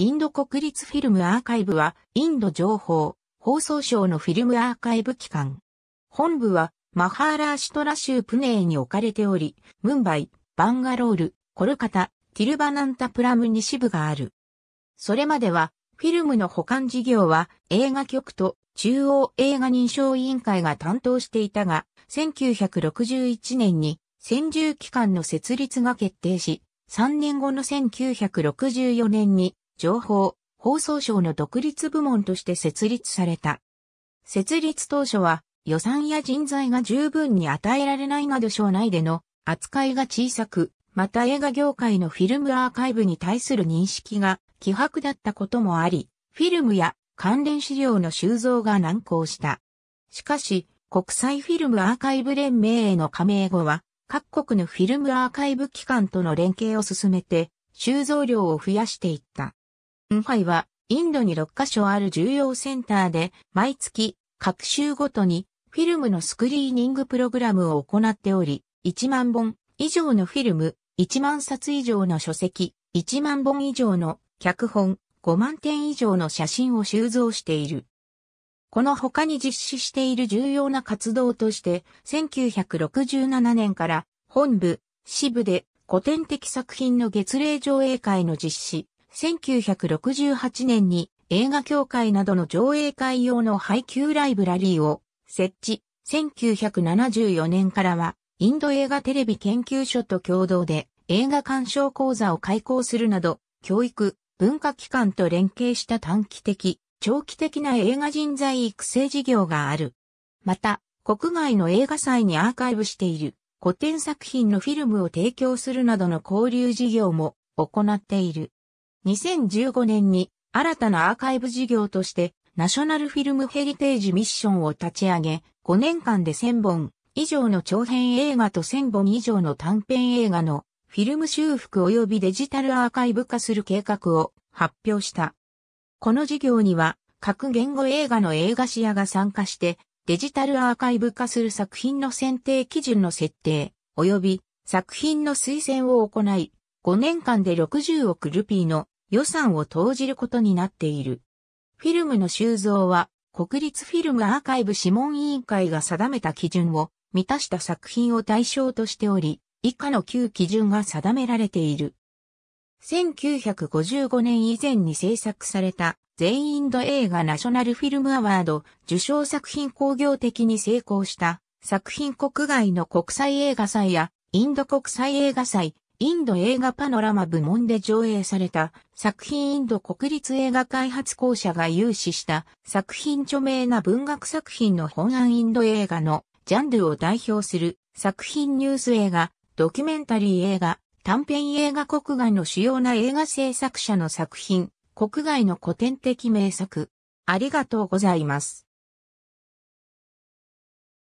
インド国立フィルムアーカイブは、インド情報、放送省のフィルムアーカイブ機関。本部は、マハーラーシュトラ州プネーに置かれており、ムンバイ、バンガロール、コルカタ、ティルバナンタプラムに支部がある。それまでは、フィルムの保管事業は映画局と中央映画認証委員会が担当していたが、1961年に専従機関の設立が決定し、3年後の1964年に情報、放送省の独立部門として設立された。設立当初は予算や人材が十分に与えられないなど省内での扱いが小さく、また映画業界のフィルムアーカイブに対する認識が希薄だったこともあり、フィルムや関連資料の収蔵が難航した。しかし、国際フィルムアーカイブ連盟への加盟後は、各国のフィルムアーカイブ機関との連携を進めて、収蔵量を増やしていった。ンハイは、インドに6カ所ある重要センターで、毎月、各週ごとに、フィルムのスクリーニングプログラムを行っており、1万本以上のフィルム、1万冊以上の書籍、1万本以上の脚本、5万点以上の写真を収蔵している。この他に実施している重要な活動として、1967年から本部、支部で古典的作品の月例上映会の実施、1968年に映画協会などの上映会用の配給ライブラリーを設置。1974年からはインド映画テレビ研究所と共同で映画鑑賞講座を開講するなど教育、文化機関と連携した短期的、長期的な映画人材育成事業がある。また、国外の映画祭にアーカイブしている古典作品のフィルムを提供するなどの交流事業も行っている。2015年に新たなアーカイブ事業としてナショナルフィルムヘリテージミッションを立ち上げ、5年間で1000本以上の長編映画と1000本以上の短編映画のフィルム修復及びデジタルアーカイブ化する計画を発表した。この事業には各言語映画の映画視野が参加してデジタルアーカイブ化する作品の選定基準の設定及び作品の推薦を行い5年間で60億ルピーの予算を投じることになっている。フィルムの収蔵は国立フィルムアーカイブ諮問委員会が定めた基準を満たした作品を対象としており、以下の旧基準が定められている。1955年以前に制作された全インド映画ナショナルフィルムアワード受賞作品工業的に成功した作品国外の国際映画祭やインド国際映画祭インド映画パノラマ部門で上映された作品インド国立映画開発公社が有志した作品著名な文学作品の本案インド映画のジャンルを代表する作品ニュース映画、ドキュメンタリー映画、短編映画国外の主要な映画制作者の作品、国外の古典的名作。ありがとうございます。